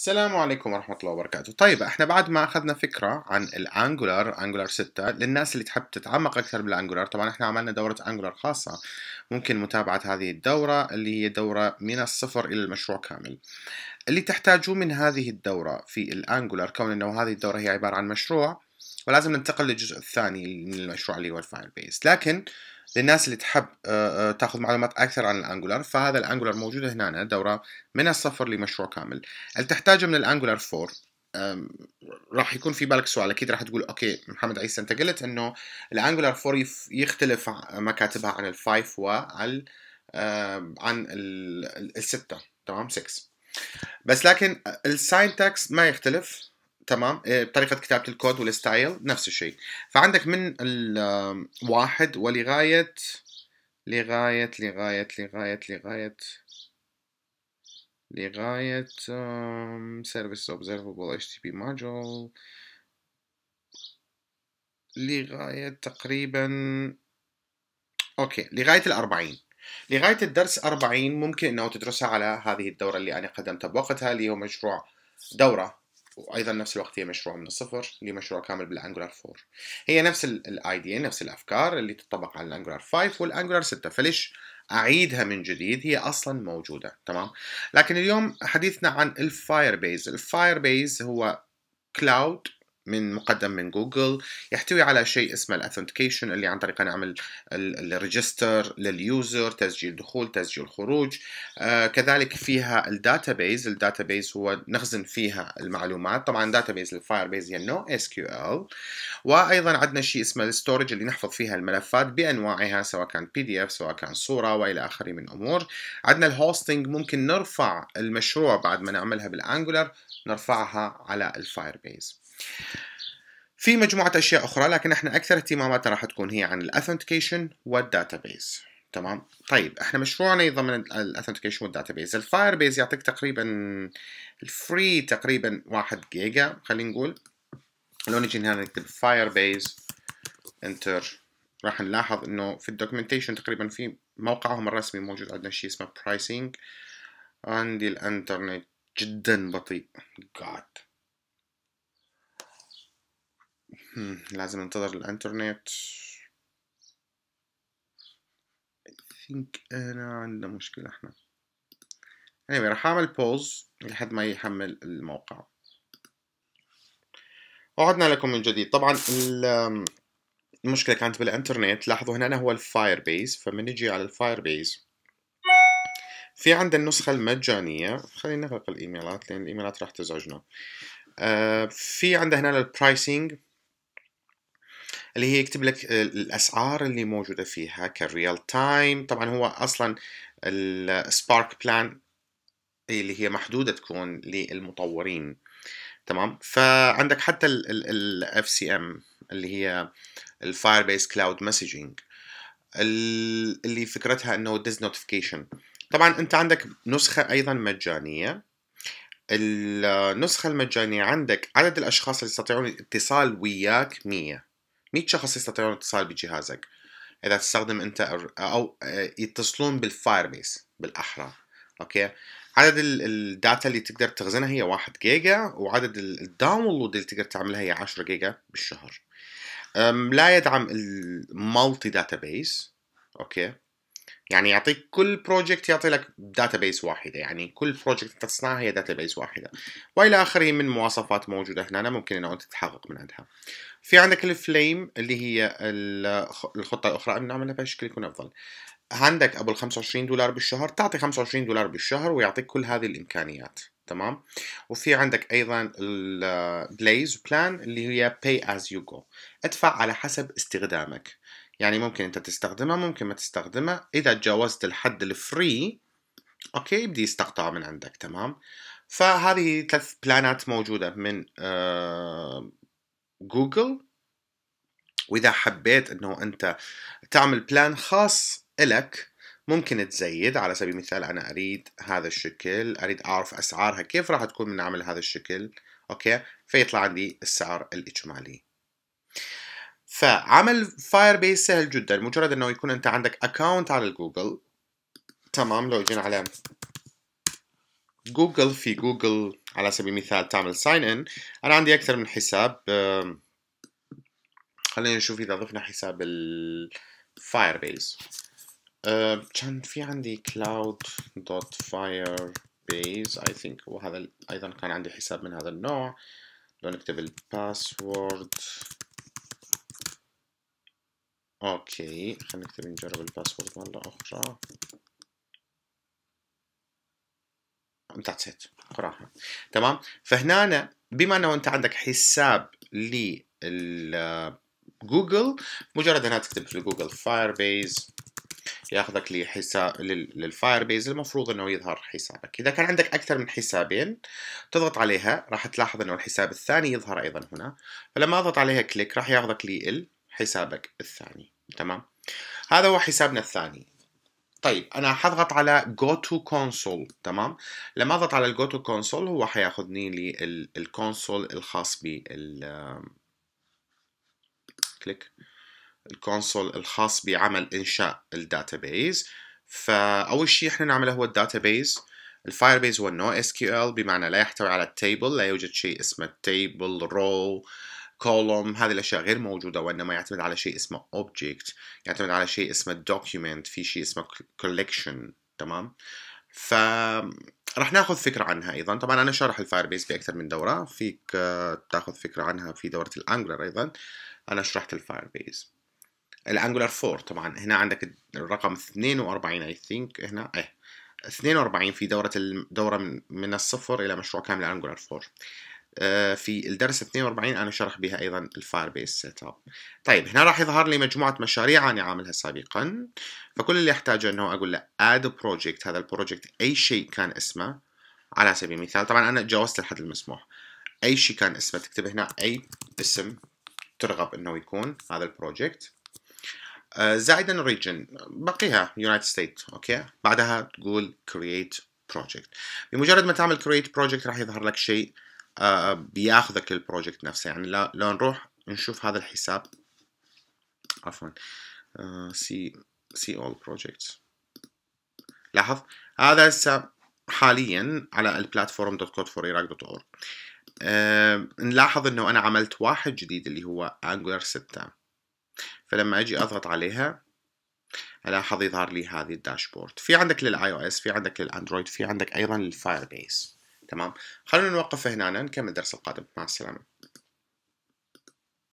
السلام عليكم ورحمة الله وبركاته طيب احنا بعد ما اخذنا فكرة عن الانجولار انجولار 6 للناس اللي تحب تتعمق اكثر بالانجولار طبعا احنا عملنا دورة انجولار خاصة ممكن متابعة هذه الدورة اللي هي دورة من الصفر الى المشروع كامل اللي تحتاجوه من هذه الدورة في الانجولار كون انه هذه الدورة هي عبارة عن مشروع ولازم ننتقل للجزء الثاني من المشروع اللي هو الفايل بيس لكن للناس اللي تحب آه، آه، تاخذ معلومات اكثر عن الانجولار فهذا الانجولار موجود هنا دوره من الصفر لمشروع كامل اللي تحتاجه من الانجولار 4 راح يكون في بالك سؤال اكيد راح تقول اوكي محمد عيسى انت قلت انه الانجولار 4 يختلف مكاتبها عن ال5 وعن عن ال6 تمام 6 بس لكن السينتاكس ما يختلف تمام إيه، طريقه كتابه الكود والستايل نفس الشيء فعندك من الواحد ولغايه لغايه لغايه لغايه لغايه لغايه سيرفيس اوبزرفبل اتش تي بي ماجول لغايه تقريبا اوكي لغايه الأربعين لغايه الدرس 40 ممكن انه تدرسها على هذه الدوره اللي انا قدمتها بوقتها اللي هو مشروع دوره وايضا نفس الوقت هي مشروع من الصفر لمشروع كامل بالانجولار 4 هي نفس الايديا نفس الافكار اللي تطبق على الانجولار 5 والانجولار 6 فليش اعيدها من جديد هي اصلا موجوده تمام لكن اليوم حديثنا عن الفاير بيز الفاير بيز هو كلاود من مقدم من جوجل يحتوي على شيء اسمه الاثنتيكيشن اللي عن طريقه نعمل الريجستر لليوزر تسجيل دخول تسجيل خروج آه، كذلك فيها الداتابيز الداتابيز هو نخزن فيها المعلومات طبعا داتابيز الفاير بيز هي نو اس كيو ال وايضا عندنا شيء اسمه الستورج اللي نحفظ فيها الملفات بانواعها سواء كان بي دي اف سواء كان صوره والى اخره من امور عندنا الهوستنج ممكن نرفع المشروع بعد ما نعملها بالانجولار نرفعها على الفاير بيز في مجموعة أشياء أخرى لكن احنا أكثر اهتماماتنا راح تكون هي عن الأثنتيكيشن والداتابيز تمام طيب احنا مشروعنا يضمن الاثنتيكيشن والداتابيز الفاير بيز يعطيك تقريبا الفري تقريبا 1 جيجا خلينا نقول لو نجي هنا نكتب فاير بيز انتر راح نلاحظ انه في الدوكيومنتيشن تقريبا في موقعهم الرسمي موجود عندنا شيء اسمه برايسنج عندي الانترنت جدا بطيء جاد لازم انتظر الانترنت ثينك انا عندنا مشكلة احنا anyway راح اعمل بوز لحد ما يحمل الموقع وعدنا لكم من جديد طبعا المشكلة كانت بالانترنت لاحظوا هنا أنا هو الفاير بيز فمن نجي على الفاير بيز في عندنا النسخة المجانية خلينا نغلق الايميلات لان الايميلات راح تزعجنا آه، في عندنا هنا البرايسنج اللي هي يكتب لك آه، الاسعار اللي موجوده فيها كالريال تايم طبعا هو اصلا السبارك بلان اللي هي محدوده تكون للمطورين تمام فعندك حتى الاف سي ام اللي هي الفاير بيس كلاود مسجنج اللي فكرتها انه ديز نوتيفيكيشن طبعا انت عندك نسخه ايضا مجانيه النسخة آه، المجانية عندك عدد الأشخاص اللي يستطيعون الاتصال وياك 100 100 شخص يستطيعون الاتصال بجهازك اذا تستخدم انت او آه، يتصلون بالفاير بيس بالاحرى اوكي عدد الداتا اللي تقدر تخزنها هي 1 جيجا وعدد الداونلود اللي تقدر تعملها هي 10 جيجا بالشهر لا يدعم المالتي داتا بيس اوكي يعني يعطيك كل بروجكت يعطي لك داتا بيس واحده يعني كل بروجكت انت تصنعها هي داتا بيس واحده والى اخره من مواصفات موجوده هنا ممكن انه انت تتحقق من عندها في عندك الفليم اللي هي الخطه الاخرى انه نعملها بشكل يكون افضل عندك ابو ال 25 دولار بالشهر تعطي 25 دولار بالشهر ويعطيك كل هذه الامكانيات تمام وفي عندك ايضا البلايز بلان اللي هي باي از يو جو ادفع على حسب استخدامك يعني ممكن انت تستخدمها ممكن ما تستخدمها اذا تجاوزت الحد الفري اوكي يبدي يستقطع من عندك تمام فهذه ثلاث بلانات موجوده من آه، جوجل واذا حبيت انه انت تعمل بلان خاص الك ممكن تزيد على سبيل المثال انا اريد هذا الشكل اريد اعرف اسعارها كيف راح تكون من عمل هذا الشكل اوكي فيطلع عندي السعر الاجمالي فعمل فاير بيس سهل جدا مجرد انه يكون انت عندك اكونت على الجوجل تمام لو جينا على جوجل في جوجل على سبيل المثال تعمل ساين ان انا عندي اكثر من حساب خلينا نشوف اذا ضفنا حساب الفاير بيس كان في عندي كلاود دوت فاير بيس اي ثينك وهذا ايضا كان عندي حساب من هذا النوع لو نكتب الباسورد اوكي خلينا نكتب نجرب الباسورد مرة اخرى ذاتس ات قراها تمام فهنا بما انه انت عندك حساب لجوجل مجرد انها تكتب في جوجل فاير بيز ياخذك لحساب للفاير بيز المفروض انه يظهر حسابك اذا كان عندك اكثر من حسابين تضغط عليها راح تلاحظ انه الحساب الثاني يظهر ايضا هنا فلما اضغط عليها كليك راح ياخذك لل حسابك الثاني تمام هذا هو حسابنا الثاني طيب انا حضغط على جو تو كونسول تمام لما اضغط على go تو كونسول هو حياخذني للكونسول الخاص بال كليك الكونسول الخاص بعمل انشاء الداتابيز فاول شيء احنا نعمله هو الداتابيز الفايربيز هو نو اس كيو ال بمعنى لا يحتوي على التيبل لا يوجد شيء اسمه تيبل رو كولوم هذه الأشياء غير موجودة وإنما يعتمد على شيء اسمه object يعتمد على شيء اسمه document في شيء اسمه collection تمام ف راح ناخذ فكره عنها ايضا طبعا انا شارح الفاير بيس باكثر من دوره فيك آه، تاخذ فكره عنها في دوره الانجلر ايضا انا شرحت الفاير بيس الانجلر 4 طبعا هنا عندك الرقم 42 اي ثينك هنا ايه 42 في دورة الدورة من, من الصفر إلى مشروع كامل أنجولار 4 آه، في الدرس 42 انا شرح بها ايضا الفاير بيس سيت اب طيب هنا راح يظهر لي مجموعه مشاريع انا عاملها سابقا فكل اللي احتاجه انه اقول له اد بروجكت هذا البروجكت اي شيء كان اسمه على سبيل المثال طبعا انا تجاوزت الحد المسموح اي شيء كان اسمه تكتب هنا اي اسم ترغب انه يكون هذا البروجكت آه، زائدا ريجن بقيها يونايتد ستيت اوكي بعدها تقول كرييت بروجكت بمجرد ما تعمل كرييت بروجكت راح يظهر لك شيء آه آه، آه، بياخذك البروجكت نفسه يعني لو نروح نشوف هذا الحساب عفوا سي سي اول بروجكتس لاحظ هذا هسه حاليا على البلاتفورم دوت كود فور ايراك دوت اور نلاحظ انه انا عملت واحد جديد اللي هو انجلر 6 فلما اجي اضغط عليها الاحظ يظهر لي هذه الداشبورد في عندك للاي او اس في عندك للاندرويد في عندك ايضا للفاير بيس تمام خلونا نوقف هنا نكمل الدرس القادم مع السلامه